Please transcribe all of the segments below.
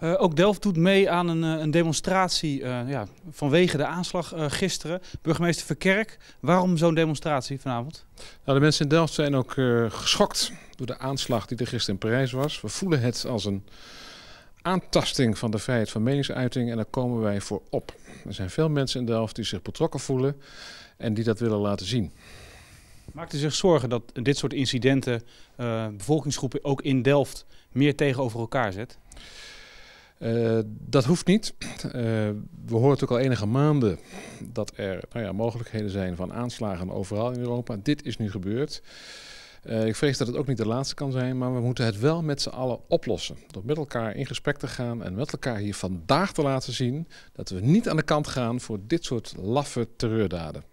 Eh, ook Delft doet mee aan een, eh, een demonstratie eh, ja, vanwege de aanslag gisteren. Burgemeester Verkerk, waarom zo'n demonstratie vanavond? Nou, de mensen in Delft zijn ook geschokt door de aanslag die er gisteren in Parijs was. We voelen het als een aantasting van de vrijheid van meningsuiting en daar komen wij voor op. Er zijn veel mensen in Delft die zich betrokken voelen en die dat willen laten zien. Maakt u zich zorgen dat dit soort incidenten bevolkingsgroepen ook in Delft meer tegenover elkaar zet? Eh, dat hoeft niet. Eh, we horen natuurlijk al enige maanden dat er nou ja, mogelijkheden zijn van aanslagen overal in Europa. Dit is nu gebeurd. Eh, ik vrees dat het ook niet de laatste kan zijn, maar we moeten het wel met z'n allen oplossen. Door met elkaar in gesprek te gaan en met elkaar hier vandaag te laten zien dat we niet aan de kant gaan voor dit soort laffe terreurdaden.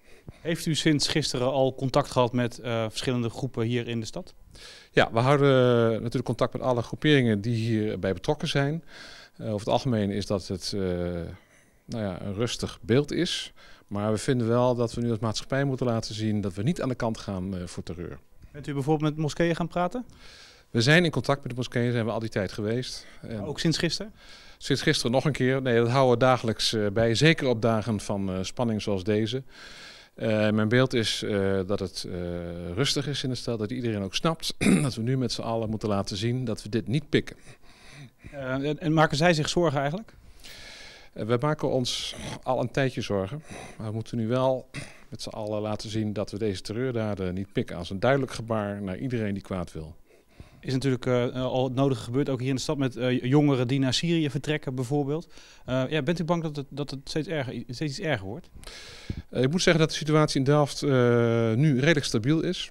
Heeft u sinds gisteren al contact gehad met eh, verschillende groepen hier in de stad? Ja, we houden eh, natuurlijk contact met alle groeperingen die hierbij betrokken zijn. Eh, over het algemeen is dat het nou ja, een rustig beeld is. Maar we vinden wel dat we nu als maatschappij moeten laten zien dat we niet aan de kant gaan voor terreur. Bent u bijvoorbeeld met moskeeën gaan praten? We zijn in contact met de moskeeën, zijn we al die tijd geweest. En ook sinds gisteren? Sinds gisteren nog een keer. Nee, dat houden we dagelijks bij, zeker op dagen van spanning zoals deze. Eh, mijn beeld is eh, dat het eh, rustig is in de stad, dat iedereen ook snapt dat we nu met z'n allen moeten laten zien dat we dit niet pikken. en maken zij zich zorgen eigenlijk? we maken ons al een tijdje zorgen, maar we moeten nu wel met z'n allen laten zien dat we deze terreurdaden niet pikken als een duidelijk gebaar naar iedereen die kwaad wil is natuurlijk eh, eh, al het nodige gebeurd, ook hier in de stad, met eh, jongeren die naar Syrië vertrekken bijvoorbeeld. ja, bent u bang dat het, dat het steeds, erger, steeds iets erger wordt? ik moet zeggen dat de situatie in Delft nu redelijk stabiel is.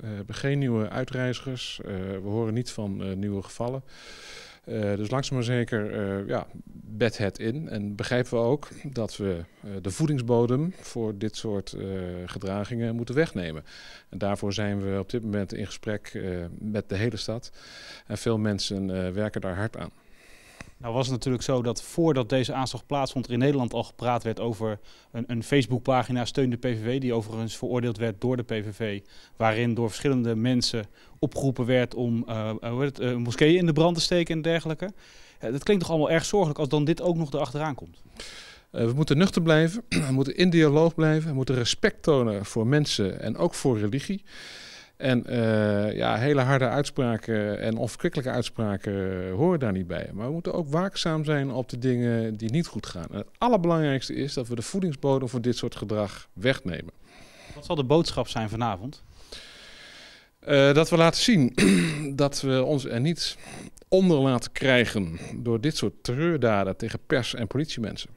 we hebben geen nieuwe uitreizigers, we horen niet van nieuwe gevallen. dus langzaam maar zeker ja, bedhead in en begrijpen we ook dat we eh, de voedingsbodem voor dit soort eh, gedragingen moeten wegnemen. En daarvoor zijn we op dit moment in gesprek eh, met de hele stad en veel mensen werken daar hard aan. Nou was het natuurlijk zo dat voordat deze aanslag plaatsvond er in Nederland al gepraat werd over een, een Facebookpagina Steun de PVV, die overigens veroordeeld werd door de PVV, waarin door verschillende mensen opgeroepen werd om uh, moskeeën in de brand te steken en dergelijke. dat klinkt toch allemaal erg zorgelijk als dan dit ook nog erachteraan komt? we moeten nuchter blijven, we moeten in dialoog blijven, we moeten respect tonen voor mensen en ook voor religie. En eh, ja, hele harde uitspraken en onverkwikkelijke uitspraken horen daar niet bij. Maar we moeten ook waakzaam zijn op de dingen die niet goed gaan. En het allerbelangrijkste is dat we de voedingsbodem voor dit soort gedrag wegnemen. Wat zal de boodschap zijn vanavond? Eh, dat we laten zien dat we ons er niet onder laten krijgen door dit soort terreurdaden tegen pers en politiemensen.